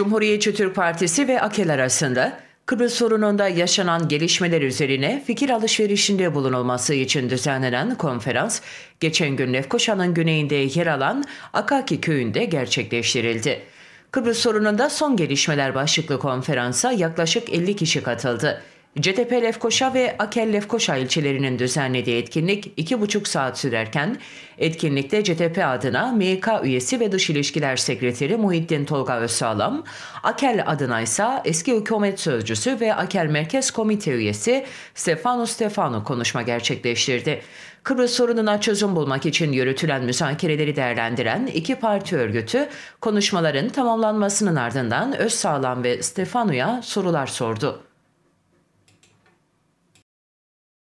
Cumhuriyetçi Türk Partisi ve AKEL arasında Kıbrıs sorununda yaşanan gelişmeler üzerine fikir alışverişinde bulunulması için düzenlenen konferans, geçen gün Lefkoşa'nın güneyinde yer alan Akaki köyünde gerçekleştirildi. Kıbrıs sorununda son gelişmeler başlıklı konferansa yaklaşık 50 kişi katıldı. CTP Lefkoşa ve Akel Lefkoşa ilçelerinin düzenlediği etkinlik 2,5 saat sürerken etkinlikte CTP adına MK üyesi ve Dış ilişkiler Sekreteri Muhittin Tolga Özsağlam, Akel adına ise eski hükümet sözcüsü ve Akel Merkez Komite üyesi Stefano Stefano konuşma gerçekleştirdi. Kıbrıs sorununa çözüm bulmak için yürütülen müzakereleri değerlendiren iki parti örgütü konuşmaların tamamlanmasının ardından Özsağlam ve Stefano'ya sorular sordu.